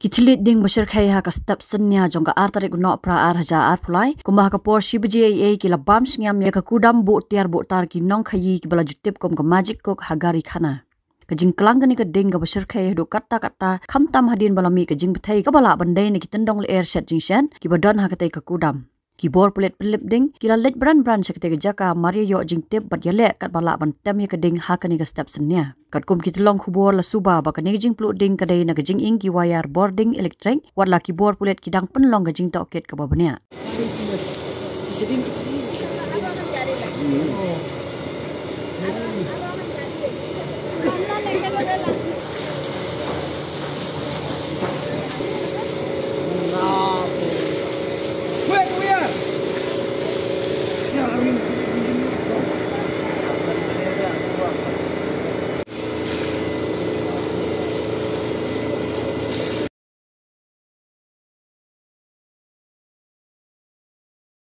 kitlit ding bashar khai ha ka step sen nya jong ka artare gu no pra ar haja ar phulai kumba ka por shib ji ai ki la bam sing yam ka kudam bo tiar bo tar ki nong khayi ki bala jutep kom ka magic kok hagari khana ka jing klang ni ka ding ga bashar khai do katta katta kham tam hadin bala mi ka jing thai ka bala bandai ni ki tendong le air shat jing shan ki ba don ha ka te ka kudam Kibor pelit pelit ding, kira lit beran beran sekte gejaka Maria yo jing tip bat yalek kat balak ban tem ye ya keding ha kani ke step senia. Ya. Kat kum kita long hubur la suba baka ni jing peluk ding kadai na jing ing kiwayar boarding elektrik wat la kibor pelit kidang penlong ke jing toket ke babania. Ya. Hmm.